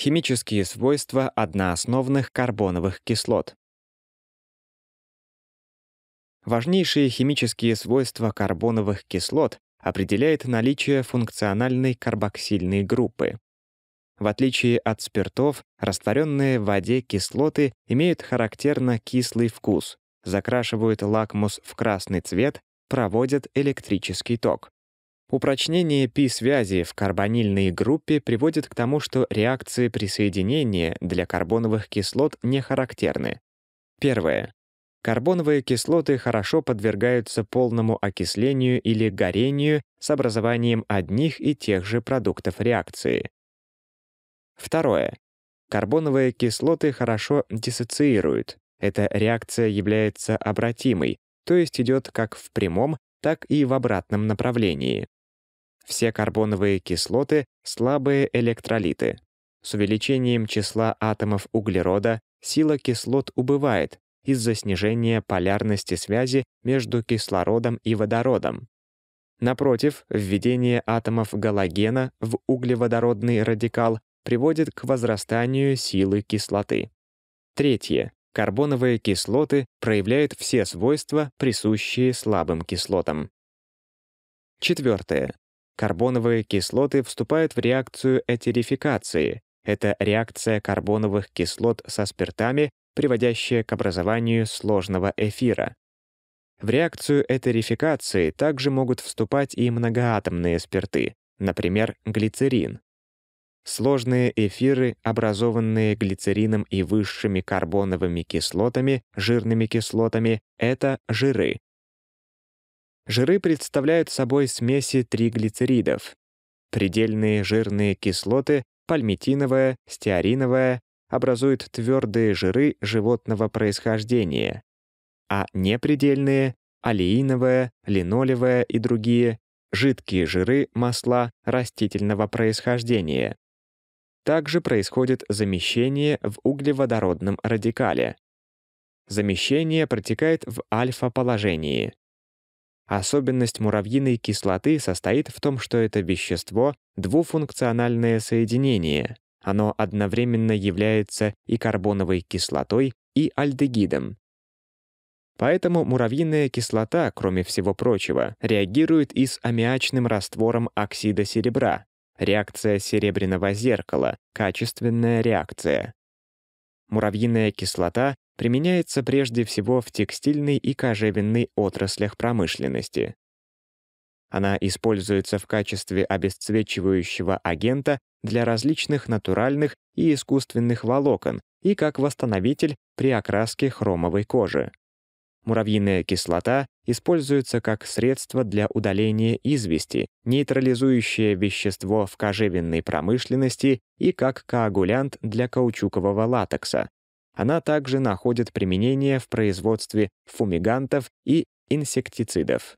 Химические свойства одноосновных карбоновых кислот. Важнейшие химические свойства карбоновых кислот определяет наличие функциональной карбоксильной группы. В отличие от спиртов, растворенные в воде кислоты имеют характерно кислый вкус, закрашивают лакмус в красный цвет, проводят электрический ток. Упрочнение пи-связи в карбонильной группе приводит к тому, что реакции присоединения для карбоновых кислот не характерны. Первое. Карбоновые кислоты хорошо подвергаются полному окислению или горению с образованием одних и тех же продуктов реакции. Второе. Карбоновые кислоты хорошо диссоциируют. Эта реакция является обратимой, то есть идет как в прямом, так и в обратном направлении все карбоновые кислоты — слабые электролиты. С увеличением числа атомов углерода сила кислот убывает из-за снижения полярности связи между кислородом и водородом. Напротив, введение атомов галогена в углеводородный радикал приводит к возрастанию силы кислоты. Третье. Карбоновые кислоты проявляют все свойства, присущие слабым кислотам. Четвертое. Карбоновые кислоты вступают в реакцию этерификации. Это реакция карбоновых кислот со спиртами, приводящая к образованию сложного эфира. В реакцию этерификации также могут вступать и многоатомные спирты, например, глицерин. Сложные эфиры, образованные глицерином и высшими карбоновыми кислотами, жирными кислотами, это жиры, Жиры представляют собой смеси триглицеридов. Предельные жирные кислоты — пальмитиновая, стеариновая — образуют твердые жиры животного происхождения, а непредельные — олеиновая, линолевая и другие — жидкие жиры масла растительного происхождения. Также происходит замещение в углеводородном радикале. Замещение протекает в альфа-положении. Особенность муравьиной кислоты состоит в том, что это вещество — двуфункциональное соединение. Оно одновременно является и карбоновой кислотой, и альдегидом. Поэтому муравьиная кислота, кроме всего прочего, реагирует и с аммиачным раствором оксида серебра. Реакция серебряного зеркала — качественная реакция. Муравьиная кислота применяется прежде всего в текстильной и кожевенной отраслях промышленности. Она используется в качестве обесцвечивающего агента для различных натуральных и искусственных волокон и как восстановитель при окраске хромовой кожи. Муравьиная кислота используется как средство для удаления извести, нейтрализующее вещество в кожевенной промышленности и как коагулянт для каучукового латекса, она также находит применение в производстве фумигантов и инсектицидов.